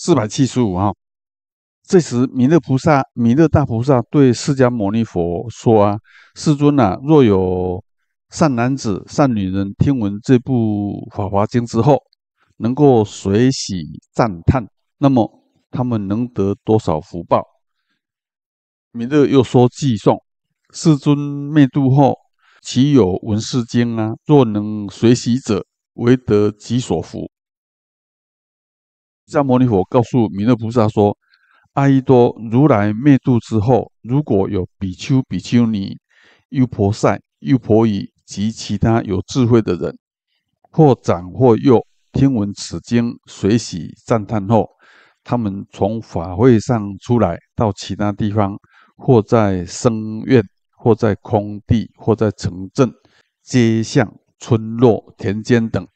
四百七十五号。这时，弥勒菩萨、弥勒大菩萨对释迦牟尼佛说：“啊，世尊啊，若有善男子、善女人听闻这部《法华经》之后，能够随喜赞叹，那么他们能得多少福报？”弥勒又说：“寄送世尊灭度后，其有闻世经啊，若能随喜者，为得己所福。”释迦牟尼佛告诉弥勒菩萨说：“阿弥多，如来灭度之后，如果有比丘、比丘尼、优婆塞、优婆夷及其他有智慧的人，或长或幼，听闻此经，随喜赞叹后，他们从法会上出来，到其他地方，或在僧院，或在空地，或在城镇、街巷、村落、田间等，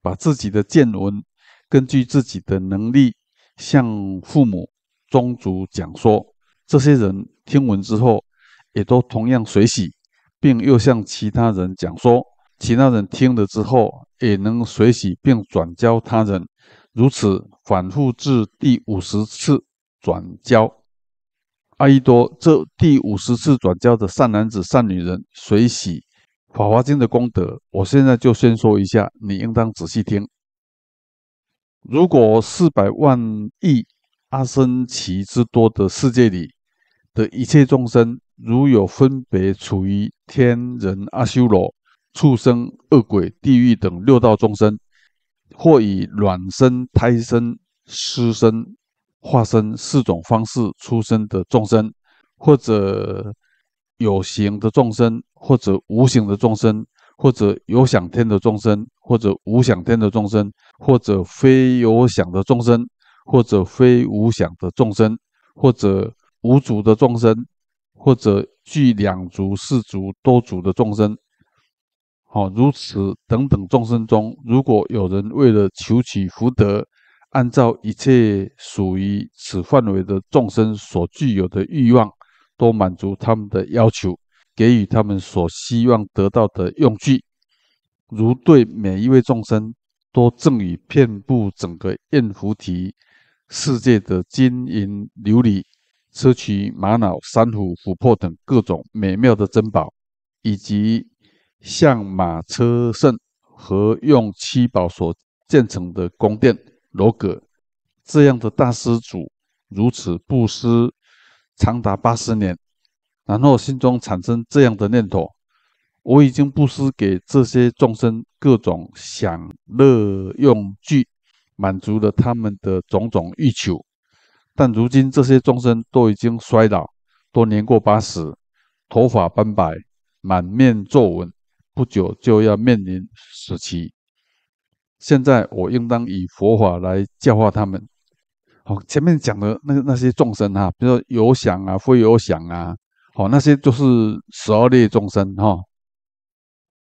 把自己的见闻。”根据自己的能力，向父母、宗族讲说，这些人听闻之后，也都同样随喜，并又向其他人讲说，其他人听了之后，也能随喜并转交他人，如此反复至第五十次转交。阿伊多，这第五十次转交的善男子、善女人随喜《法华经》的功德，我现在就先说一下，你应当仔细听。如果四百万亿阿僧祇之多的世界里的一切众生，如有分别处于天人、阿修罗、畜生、恶鬼、地狱等六道众生，或以卵生、胎生、湿生、化生四种方式出生的众生，或者有形的众生，或者无形的众生。或者有想天的众生，或者无想天的众生，或者非有想的众生，或者非无想的众生，或者无主的众生，或者具两足、四足、多足的众生，好，如此等等众生中，如果有人为了求取福德，按照一切属于此范围的众生所具有的欲望，都满足他们的要求。给予他们所希望得到的用具，如对每一位众生都赠予遍布整个焰福提世界的金银琉璃、砗磲、玛瑙、珊瑚、琥珀等各种美妙的珍宝，以及象马车胜和用七宝所建成的宫殿楼阁。这样的大施主如此布施，长达八十年。然后心中产生这样的念头：我已经布施给这些众生各种享乐用具，满足了他们的种种欲求。但如今这些众生都已经衰老，都年过八十，头发斑白，满面皱纹，不久就要面临死期。现在我应当以佛法来教化他们。好，前面讲的那那些众生哈，比如说有想啊，非有想啊。好，那些就是十二列众生哈，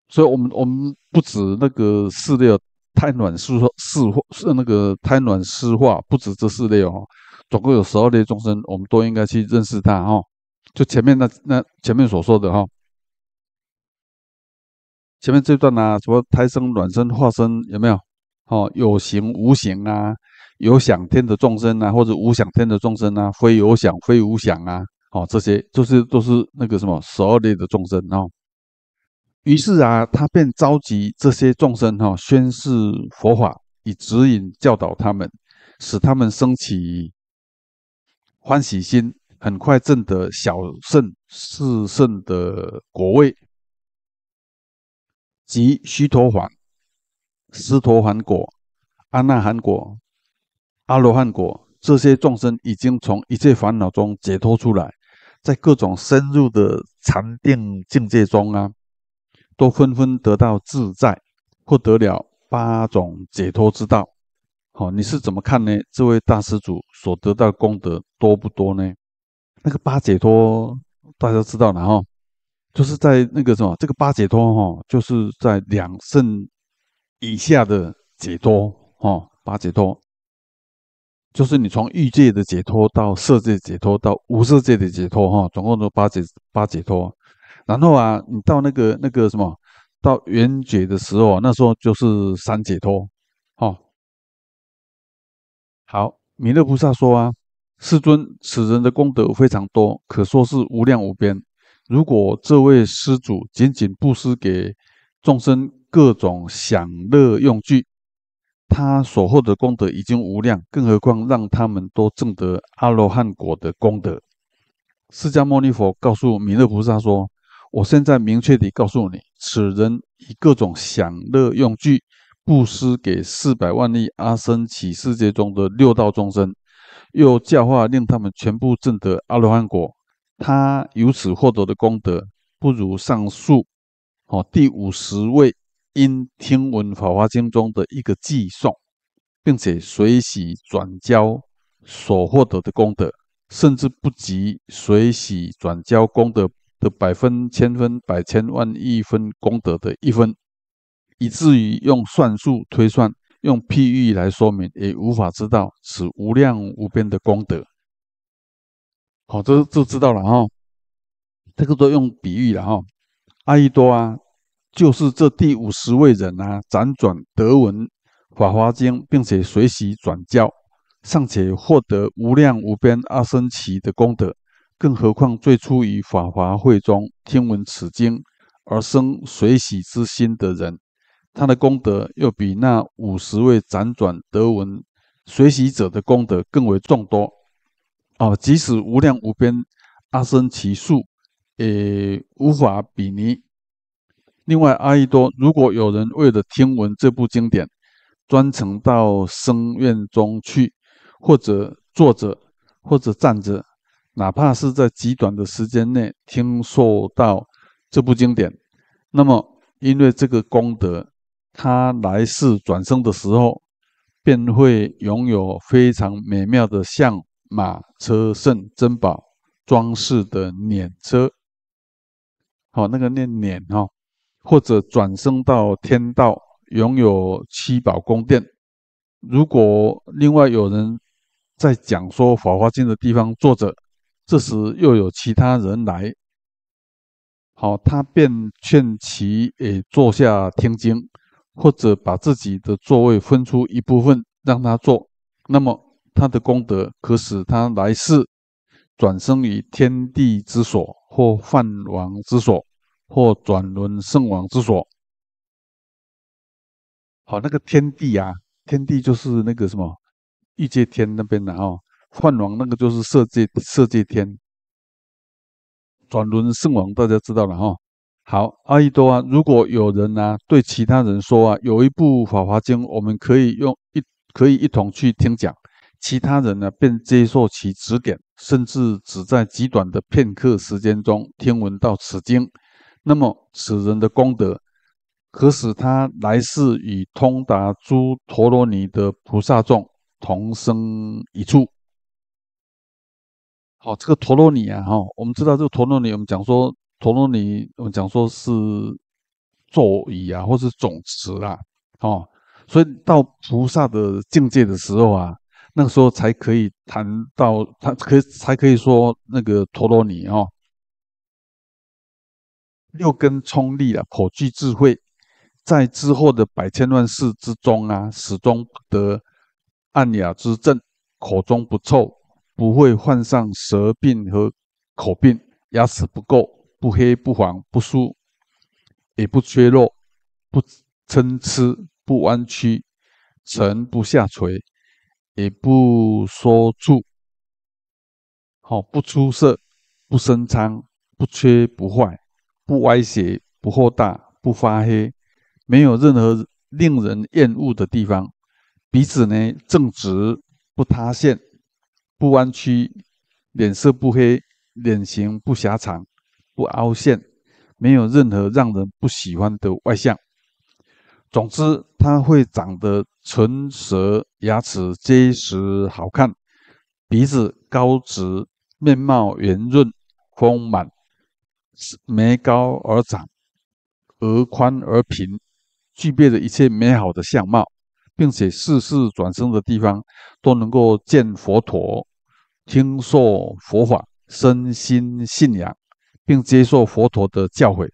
所以我们我们不止那个四列胎卵湿湿是那个胎卵湿化，不止这四列哦，总共有十二列众生，我们都应该去认识它哈。就前面那那前面所说的哈，前面这段啊，什么胎生、卵生、化生有没有？哦，有形无形啊，有想天的众生啊，或者无想天的众生啊，非有想非无想啊。哦，这些就是都是那个什么十二类的众生哦。于是啊，他便召集这些众生哈，宣示佛法，以指引教导他们，使他们升起欢喜心，很快证得小圣、四圣的果位，即须陀梵、斯陀洹果、阿那含果、阿罗汉果。这些众生已经从一切烦恼中解脱出来。在各种深入的禅定境界中啊，都纷纷得到自在，获得了八种解脱之道。好，你是怎么看呢？这位大师主所得到功德多不多呢？那个八解脱，大家知道了哈，就是在那个什么，这个八解脱哈，就是在两圣以下的解脱哈，八解脱。就是你从欲界的解脱到色界解脱到无色界的解脱哈，总共都八解八解脱。然后啊，你到那个那个什么，到圆觉的时候啊，那时候就是三解脱。哦，好，弥勒菩萨说啊，世尊，此人的功德非常多，可说是无量无边。如果这位施主仅仅布施给众生各种享乐用具。他所获的功德已经无量，更何况让他们都证得阿罗汉果的功德。释迦牟尼佛告诉弥勒菩萨说：“我现在明确地告诉你，此人以各种享乐用具布施给四百万亿阿僧祇世界中的六道众生，又教化令他们全部证得阿罗汉果，他由此获得的功德，不如上述。好，第五十位。”因听闻法华经中的一个偈颂，并且随喜转交所获得的功德，甚至不及随喜转交功德的百分千分百千万亿分功德的一分，以至于用算术推算，用譬喻来说明，也无法知道此无量无边的功德。好，这就知道了哈，这个都用比喻了哈，阿逸多啊。就是这第五十位人啊，辗转得闻法华经，并且随喜转教，尚且获得无量无边阿僧祇的功德。更何况最初于法华会中听闻此经而生随喜之心的人，他的功德又比那五十位辗转得闻随喜者的功德更为众多。哦，即使无量无边阿僧祇数，也无法比拟。另外，阿逸多，如果有人为了听闻这部经典，专程到僧院中去，或者坐着，或者站着，哪怕是在极短的时间内听受到这部经典，那么因为这个功德，他来世转生的时候，便会拥有非常美妙的，像马车圣珍宝装饰的辇车。好，那个念辇哈。或者转生到天道，拥有七宝宫殿。如果另外有人在讲说《法华经》的地方坐着，这时又有其他人来，好，他便劝其诶坐下听经，或者把自己的座位分出一部分让他坐。那么他的功德可使他来世转生于天地之所或梵王之所。或转轮圣王之所，好那个天地啊，天地就是那个什么欲界天那边的哈，幻王那个就是色界色界天。转轮圣王大家知道了哈。好阿依多啊，如果有人呢对其他人说啊，有一部《法华经》，我们可以用一可以一同去听讲，其他人呢便接受其指点，甚至只在极短的片刻时间中听闻到此经。那么此人的功德，可使他来世与通达诸陀罗尼的菩萨众同生一处。好，这个陀罗尼啊，哈，我们知道这个陀罗尼，我们讲说陀罗尼，我们讲说是座椅啊，或是种子啊，哦，所以到菩萨的境界的时候啊，那个时候才可以谈到，他可以才可以说那个陀罗尼哦。六根冲利啊，口具智慧，在之后的百千万世之中啊，始终得暗哑之正，口中不臭，不会患上舌病和口病，牙齿不垢，不黑不黄不疏，也不缺肉，不参差不弯曲，唇不下垂，也不缩住，好不出色，不生疮，不缺不坏。不歪斜、不厚大、不发黑，没有任何令人厌恶的地方。鼻子呢正直，不塌陷，不弯曲，脸色不黑，脸型不狭长，不凹陷，没有任何让人不喜欢的外相。总之，他会长得唇舌牙齿结实好看，鼻子高直，面貌圆润丰满。眉高而长，额宽而平，具备了一切美好的相貌，并且世世转生的地方都能够见佛陀，听受佛法，身心信仰，并接受佛陀的教诲。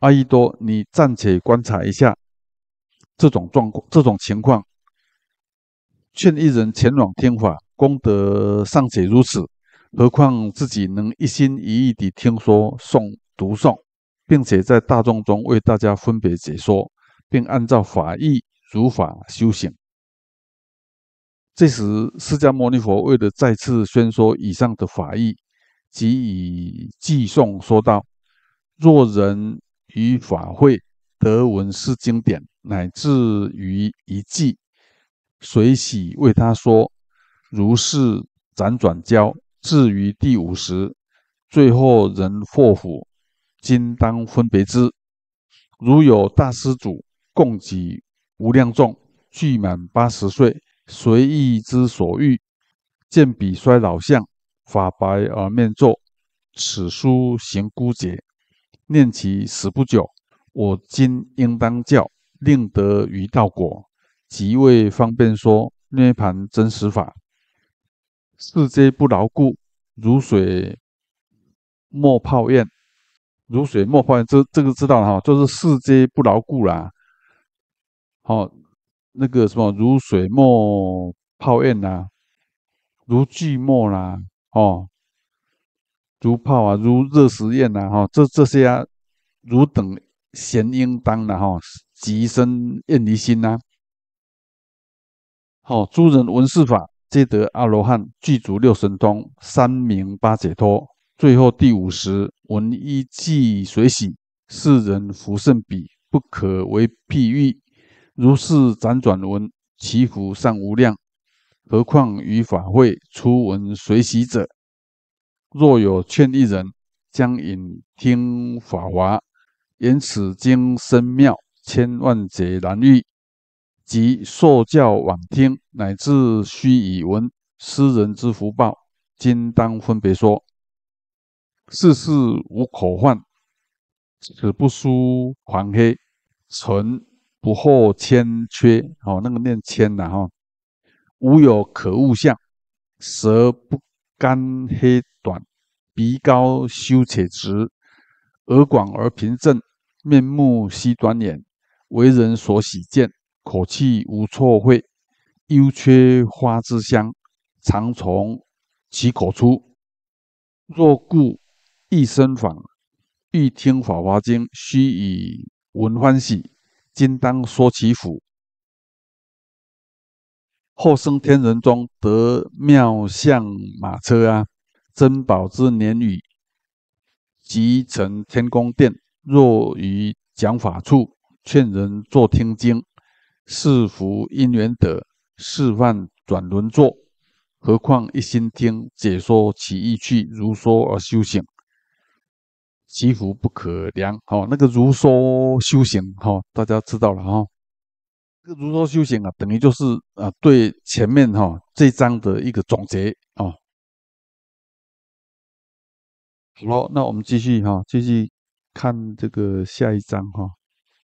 阿依多，你暂且观察一下这种状况、这种情况，劝一人前往听法，功德尚且如此。何况自己能一心一意地听说诵读诵，并且在大众中为大家分别解说，并按照法义如法修行。这时，释迦牟尼佛为了再次宣说以上的法义，即以寄诵说道：“若人于法会得闻是经典，乃至于一记，随喜为他说，如是辗转教。”至于第五十，最后人祸福，今当分别之。如有大施主供给无量众，聚满八十岁，随意之所欲，见彼衰老相，法白而面坐，此书行孤解，念其死不久，我今应当教令得于道果，即为方便说涅盘真实法。世结不牢固，如水莫泡燕。如水莫泡燕，这这个知道了哈，就是世结不牢固啦。好，那个什么，如水莫泡砚呐，如寂墨啦，哦，如泡啊，如热食砚呐，哈，这这些啊，如等闲应当的哈，极生厌离心呐。好，诸人闻是法。皆得阿罗汉，具足六神通，三明八解脱。最后第五十，闻一既随喜，世人福甚彼，不可为譬喻。如是辗转闻，其福善无量。何况于法会初闻随喜者，若有劝一人，将引听法华，言此经深妙，千万劫难遇。即受教往听，乃至须以闻斯人之福报，今当分别说。世事无可患，此不输黄黑，唇不厚千缺，哦，那个念千的哈，无有可恶相，舌不干黑短，鼻高修且直，额广而平正，面目须端严，为人所喜见。口气无错会，犹缺花之香。常从其口出，若故意生访，欲听法华经，须以闻欢喜。今当说其福，后生天人中得妙相马车啊！珍宝之年宇，即成天宫殿。若于讲法处，劝人坐听经。是福因缘得，是万转轮坐。何况一心听解说，其意趣如说而修行，其福不可量。哦，那个如说修行哈，大家知道了哈。这个如说修行啊，等于就是啊，对前面哈这章的一个总结哦。好那我们继续哈，继续看这个下一章哈。